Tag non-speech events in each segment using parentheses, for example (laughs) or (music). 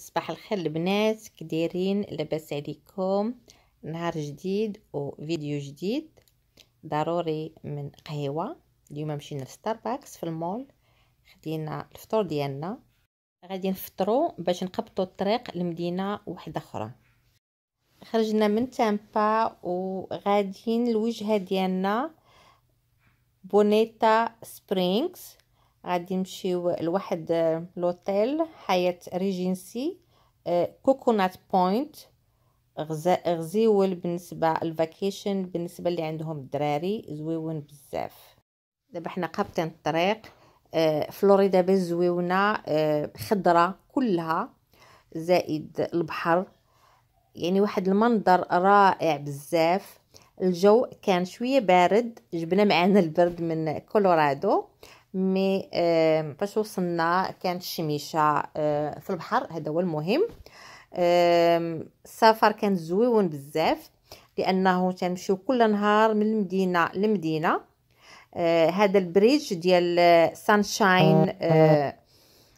صباح الخير البنات كديرين لاباس عليكم نهار جديد وفيديو جديد ضروري من قهوه اليوم مشينا لستاربكس في المول خدينا الفطور ديالنا غادي نفطرو باش نقبطو الطريق لمدينه واحده اخرى خرجنا من تامبا وغاديين الوجهه ديالنا بونيتا سبرينغز غادي نمشيو لواحد آه، لوتيل حياة ريجينسي كوكونات آه، بوينت غزيول بالنسبه للفاكيشن بالنسبه اللي عندهم الدراري زويون بزاف دابا حنا قابطين الطريق آه، فلوريدا بزويونه خضره كلها زائد البحر يعني واحد المنظر رائع بزاف الجو كان شويه بارد جبنا معنا البرد من كولورادو مي فاش وصلنا كانت الشميشه آه، في البحر هذا هو المهم السفر كان زويون بزاف لانه تنمشيو كل نهار من المدينه لمدينه آه، هذا البريدج ديال سانشاين آه،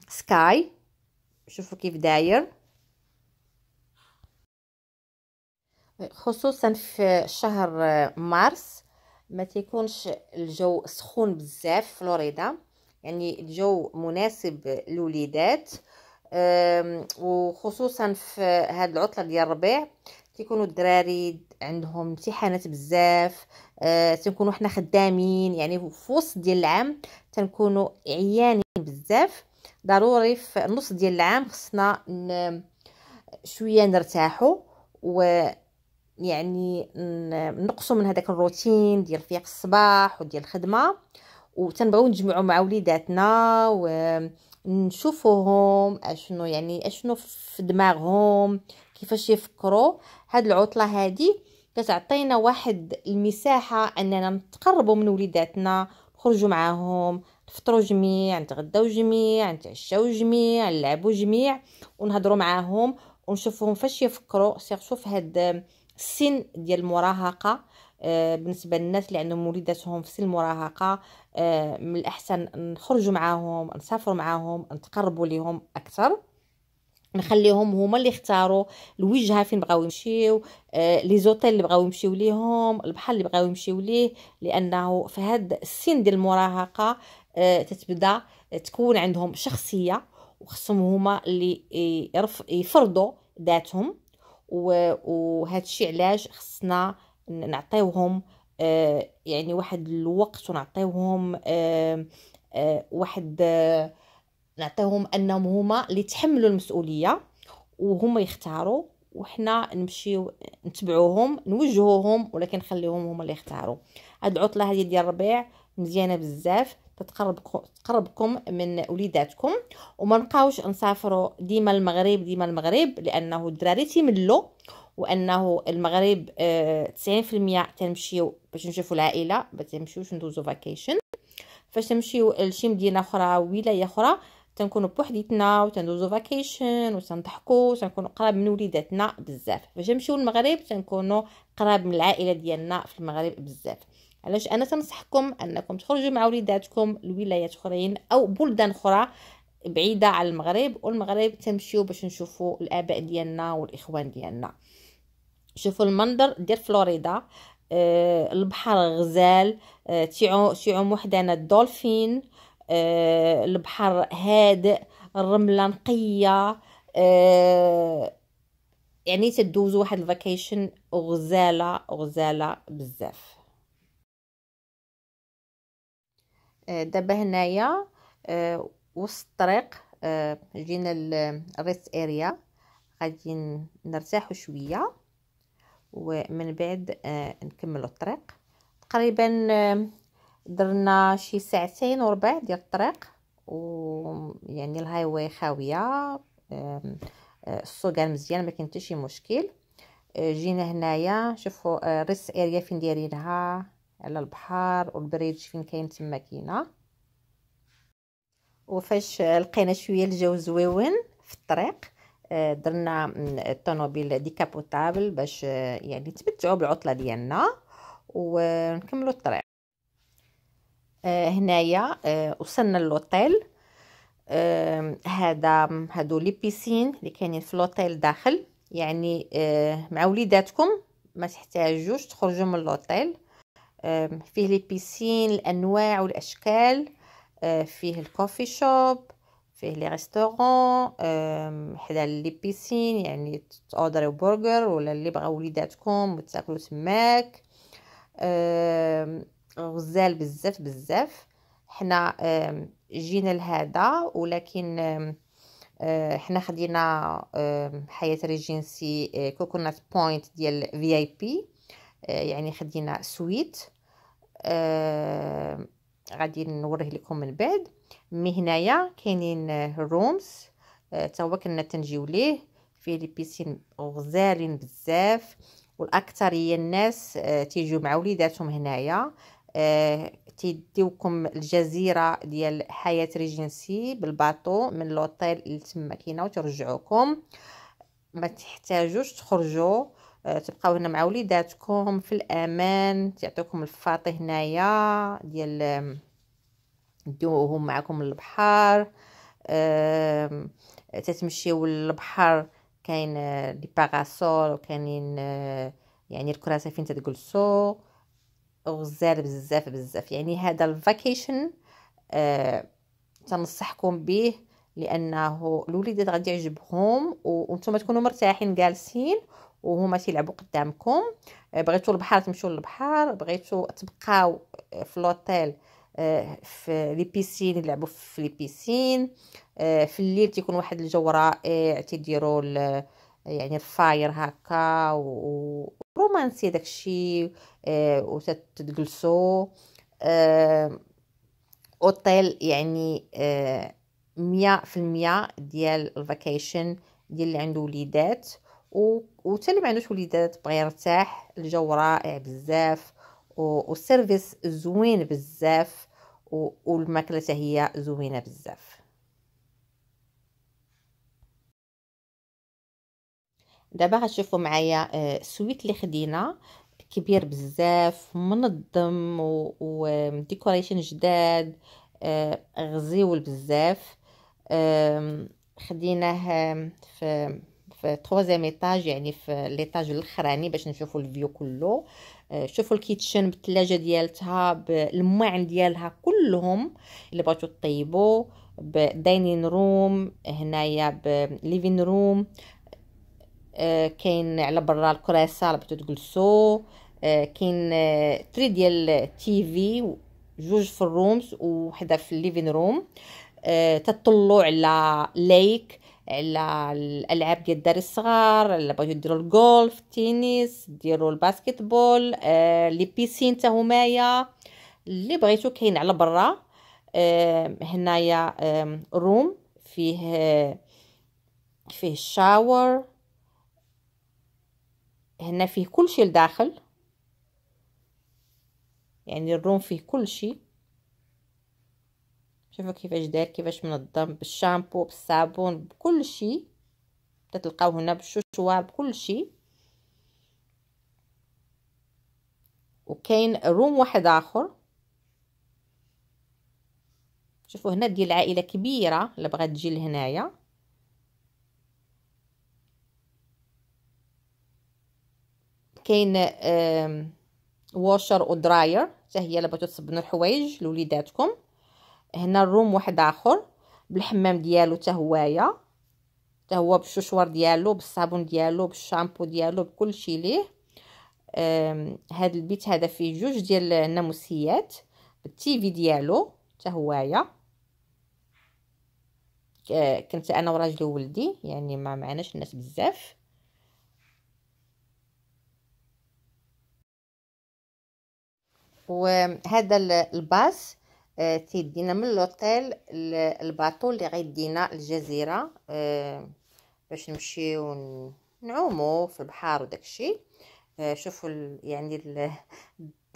سكاي شوفوا كيف داير خصوصا في شهر مارس ما تيكونش الجو سخون بزاف فلوريدا يعني الجو مناسب للوليدات وخصوصا في هذه العطله ديال الربيع تيكونوا الدراري عندهم امتحانات بزاف تنكونوا حنا خدامين يعني في وسط ديال العام تنكونوا عيانين بزاف ضروري في النص ديال العام خصنا شويه نرتاحوا و يعني نقصوا من هذاك الروتين ديال فيق الصباح وديال الخدمه وتنبغيو نجمعوا مع وليداتنا ونشوفوهم اشنو يعني اشنو في دماغهم كيفاش يفكروا هاد العطله هادي كتعطينا واحد المساحه اننا نتقربوا من وليداتنا نخرجوا معاهم نفطروا جميع نتغداو جميع نتعشاو جميع نلعبوا جميع ونهضروا معاهم ونشوفهم فاش يفكروا سيرتو هاد سن ديال المراهقه آه، بالنسبه للناس اللي عندهم وليداتهم في سن المراهقه آه، من الاحسن نخرجوا معاهم نسافروا معاهم نتقربوا ليهم اكثر نخليهم هما اللي يختاروا الوجهه فين بغاو يمشيو آه، لي زوتيل اللي بغاو يمشيو ليهم البحر اللي بغاو يمشيو ليه لانه في هذا السن ديال المراهقه تتبدا تكون عندهم شخصيه وخصهم هما اللي يفرضوا ذاتهم الشيء علاش خصنا نعطيوهم آه، يعني واحد الوقت ونعطيوهم آه، آه، واحد نعطيهم انهم هما اللي تحملوا المسؤوليه وهما يختاروا وحنا نمشيو نتبعوهم نوجهوهم ولكن نخليهم هما اللي يختاروا هاد العطله هذه ديال الربيع مزيانه بزاف تقربكم من وليداتكم وما نبقاوش نسافروا ديما المغرب ديما المغرب لانه الدراري تيملوا وانه المغرب آه 90% تنمشيو باش نشوفوا العائله ما تمشيوش ندوزو فاكيشن فاش تمشيو لشي مدينه اخرى ولايه اخرى تنكونوا بوحديتنا وتندوزو فاكيشن وتنضحكوا وتنكونوا قراب من وليداتنا بزاف فاش نمشيو المغرب تنكونوا قراب من العائله ديالنا في المغرب بزاف علاش انا تنصحكم انكم تخرجوا مع وليداتكم لولايات اخرين او بلدان اخرى بعيده على المغرب والمغرب تمشيو باش نشوفوا الاباء ديالنا والاخوان ديالنا شوفوا المنظر ديال فلوريدا آه، البحر غزال آه، تيعوم وحدنا الدولفين آه، البحر هادئ الرمله نقيه يعني تدوزوا واحد الفاكيشن غزاله غزاله بزاف دابا هنايا آه، وسط الطريق آه، جينا للريست اريا آه، غادي نرتاحوا شويه ومن بعد نكملوا الطريق تقريبا درنا شي ساعتين وربع ديال الطريق ويعني الهايواي خاويه السوقان مزيان ما كاين حتى شي مشكل جينا هنايا شوفوا ريس اريا فين دايرينها على البحر والبريد فين كاين تما كاينه وفاش لقينا شويه الجو زويون في الطريق آه، درنا الطوموبيل ديكابوتابل باش آه، يعني تبتعوا بالعطله ديالنا ونكملوا الطريق آه، هنايا وصلنا للوتيل هذا هادو لي بيسين اللي كاينين في لوطيل داخل يعني مع وليداتكم ما تحتاجوش تخرجوا من لوطيل فيه البيسين الانواع والاشكال آه، فيه الكوفي شوب فيه لي ريستورون حدا لي بيسين يعني تاودريو برجر ولا اللي بغاو وليداتكم وتاكلوا تماك غزال بزاف بزاف حنا جينا لهذا ولكن آه، حنا خدينا حياة ريجنسي كوكونات بوينت ديال في اي بي يعني خدينا سويت آه، غادي نوريه لكم من بعد مي هنايا كاينين الرومز حتى آه، هو كنا تنجيو ليه فيه لي بيسين غزالين بزاف والاكثريه الناس آه، تيجيو مع وليداتهم هنايا تيديوكم الجزيره ديال حياه ريجنسي بالباطو من لوطيل لتما كاينه وترجعوكم ما تحتاجوش تخرجوا آه، تبقاو هنا مع وليداتكم في الامان تعطيكم الفاطي هنايا ديال ديوهم معكم للبحر تتمشيو للبحر كاين دي آه، باراسول وكاينين آه، يعني الكراسه فين تتجلسوا غزال بزاف بزاف يعني هذا الفاكيشن أه تنصحكم به لانه الوليدات غادي يعجبهم وانتم تكونوا مرتاحين جالسين وهما تيلعبوا قدامكم آه، بغيتوا البحر تمشيو للبحر بغيتوا تبقاو آه، في لوطيل آه، في لي بيسين يلعبوا في لي بيسين في الليل تيكون واحد الجو رائع تيديروا يعني الفاير هكا ورومانسي داكشي وتتجلسوا اوتيل يعني مية في المية ديال الفاكيشن ديال اللي عنده وليدات وحتى اللي ما عندوش وليدات بغى يرتاح الجو رائع بزاف والسيرفيس زوين بزاف والماكله هي زوينه بزاف دابا غتشوفوا معايا السويت آه، اللي خدينا كبير بزاف منظم وديكوريشن جداد آه، غزيول بزاف خديناه في في تروزيام ايطاج يعني في ليطاج الاخراني باش نشوفوا الفيو كله آه، شوفوا الكيتشن بالثلاجه ديالتها بالمواعن ديالها كلهم اللي بغيتو تطيبوا بداينين روم هنايا بليفين روم آه، كاين على برا الكراسه بغيتوا تجلسوا آه، كاين تري ديال تي في جوج في الرومز وحده في الليفين روم تطلوا على ليك على الالعاب ديال الدار الصغار اللي بغيتو ديروا الجولف التنس ديروا الباسكتبول آه لي بيسين حتى همايا اللي بغيتو كاين على برا هنايا روم فيه فيه الشاور هنا فيه كل شيء لداخل يعني الروم فيه كل شيء شوفوا كيفاش داير كيفاش منظم بالشامبو بالصابون بكل شيء تتلقاو هنا بالشوشوار بكل شيء وكاين روم واحد اخر شوفوا هنا ديال العائله كبيره اللي بغات تجي لهنايا كاين واشر ودراير حتى هي اللي بغيتو تصبنوا الحوايج لوليداتكم هنا الروم واحد اخر بالحمام ديالو حتى هوايا حتى هو بالشوشوار ديالو بالصابون ديالو بالشامبو ديالو بكلشي ليه هذا البيت هذا فيه جوج ديال الناموسيات بالتيفي ديالو حتى هوايا كنت انا وراجلي وولدي يعني ما معناش الناس بزاف وهذا الباص آه تيدينا من لوطيل الباطو اللي غيدينا الجزيره آه باش نمشيو نعومو في البحر وداكشي آه شوفوا يعني (laughs)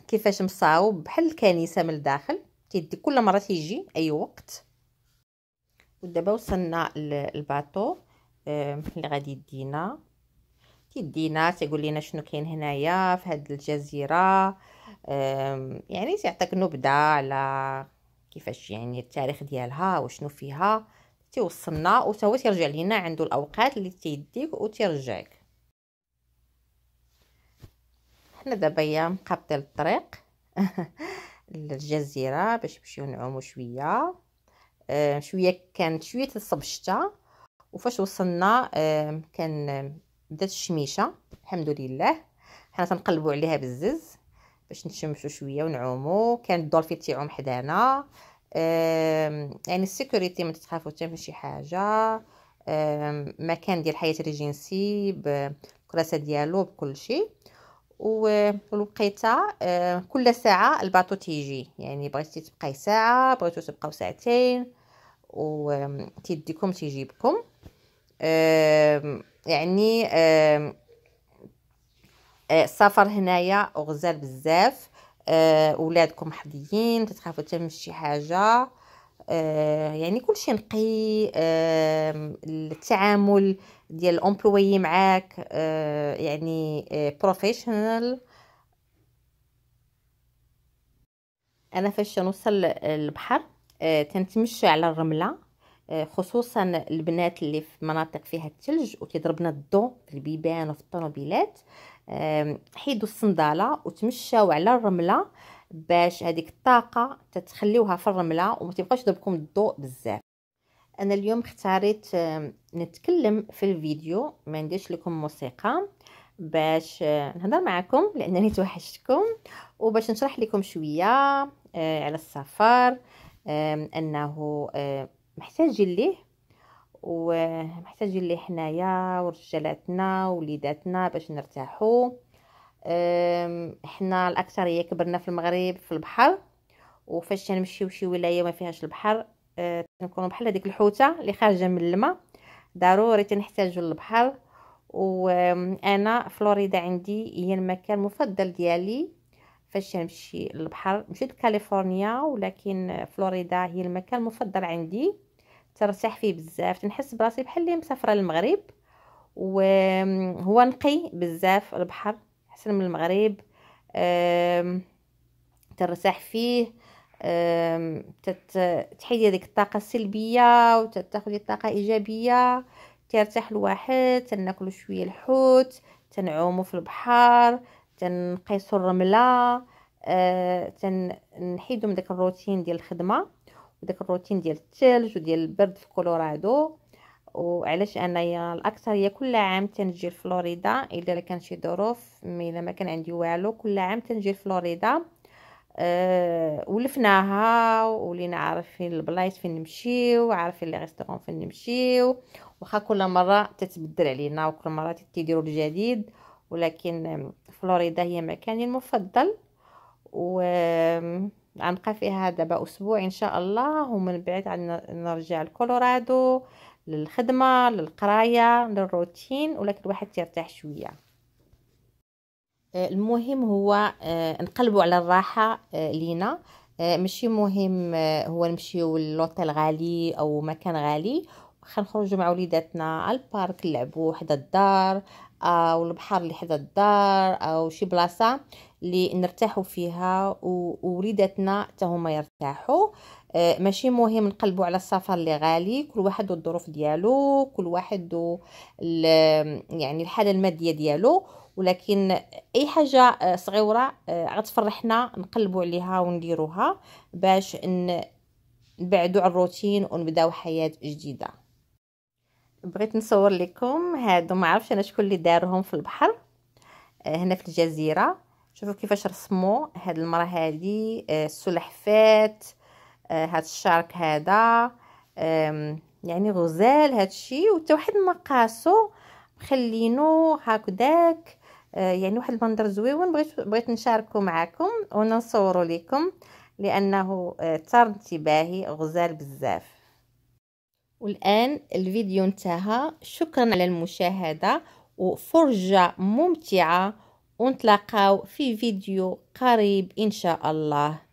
كيفاش مصاوب بحال الكنيسه من الداخل تيدي كل مره تيجي اي وقت ودابا وصلنا الباطو آه، اللي غادي يدينا تيدينا تيقول لنا شنو كاين هنايا في هاد الجزيره يعني تعطيك نبذة على كيفاش يعني التاريخ ديالها وشنو فيها تيوصلنا وتوا تيرجع لينا عنده الاوقات اللي تيديك وتيرجعك حنا دابا يا مقابطين الطريق (laughs) للجزيره باش نمشيو نعومو شويه آه شويه كانت شويه تصب الشتا وفاش وصلنا آه كان بدات الشميشه الحمد لله حنا تنقلبوا عليها بزز باش نتشمشو شويه ونعومو كان الدولفين تيعوم حدانا يعني السيكوريتي ما تتخافوا حتى من شي حاجه مكان ديال الحياه ريجينسي بكراسه ديالو بكل شيء ولقيتها كل ساعه الباطو تيجي يعني بغيتي تبقاي ساعه بغيتو تبقاو ساعتين تيديكم تيجيبكم يعني آه، السفر هنايا غزال بزاف آه، ولادكم حديين تتخافوا تمشي شي حاجه آه، يعني كل شيء نقي التعامل ديال الامبلوي معاك يعني بروفيشنال انا فاش نوصل للبحر تنتمشى على الرمله خصوصا البنات اللي في مناطق فيها الثلج وتضربنا الضو في البيبان وفي الطوموبيلات حيدوا الصنداله وتمشاو على الرمله باش هذيك الطاقه تتخليوها في الرمله وما تبقاش ضربكم الضوء بزاف انا اليوم اختاريت نتكلم في الفيديو ما نديرش لكم موسيقى باش آه، نهضر معكم لانني توحشتكم وباش نشرح لكم شويه آه، على السفر انه آه، محتاجين ليه ومحتاجين ليه حنايا ورجالاتنا ووليداتنا باش نرتاحوا حنا الاكثريه كبرنا في المغرب في البحر وفاش تنمشيو شي ولايه ما فيهاش البحر أه، تنكونوا بحال هذيك الحوته اللي خارجه من الماء ضروري تنحتاجوا للبحر وانا فلوريدا عندي هي المكان المفضل ديالي فاش تنمشي للبحر مشيت كاليفورنيا ولكن فلوريدا هي المكان المفضل عندي ترتاح فيه بزاف تنحس براسي بحال اللي مسافره للمغرب وهو نقي بزاف البحر احسن من المغرب ترتاح فيه تحيدي هذيك الطاقه السلبيه وتاخذي الطاقه ايجابيه ترتاح الواحد تناكلو شويه الحوت تنعومو في البحر تنقيسو الرمله آه، تنحيدوا من داك الروتين ديال الخدمه وداك الروتين ديال الثلج وديال البرد في كولورادو وعلاش انايا الاكثريه كل عام تنجي لفلوريدا الا كان شي ظروف مي الا ما كان عندي والو كل عام تنجي لفلوريدا أه ولفناها ولينا عارفين البلايص فين نمشيو عارفين لي ريستورون فين نمشيو واخا كل مره تتبدل علينا وكل مره تيديروا الجديد ولكن فلوريدا هي مكاني المفضل و غنبقى فيها دابا اسبوع ان شاء الله ومن بعد نرجع لكولورادو للخدمه للقرايه للروتين ولكن الواحد تيرتاح شويه آه، المهم هو آه، نقلبوا على الراحه آه، لينا ماشي مهم هو نمشيو للوتيل غالي او مكان غالي نخرجوا مع وليداتنا على البارك نلعبوا حدا الدار او البحر اللي حدا الدار او شي بلاصه اللي نرتاحوا فيها ووليداتنا حتى هما يرتاحوا آه، ماشي مهم نقلبوا على السفر اللي غالي كل واحد والظروف ديالو كل واحد يعني الحاله الماديه ديالو ولكن اي حاجه آه، صغيره آه، غتفرحنا نقلبوا عليها ونديروها باش نبعدوا على الروتين ونبداو حياه جديده بغيت نصور لكم هادو ما عرفش انا شكون اللي دارهم في البحر هنا في الجزيره شوفوا كيفاش رسموا هاد المرة هادي آه، السلحفات آه، هاد الشارك هذا يعني غزال هادشي وتا واحد مقاسو قاسو مخلينو هكذاك آه، يعني واحد المنظر زويون بغيت بغيت نشاركو معكم ونصورو لكم لانه ثار انتباهي غزال بزاف والان الفيديو انتهى شكرا على المشاهده وفرجه ممتعه ونتلاقاو في فيديو قريب إن شاء الله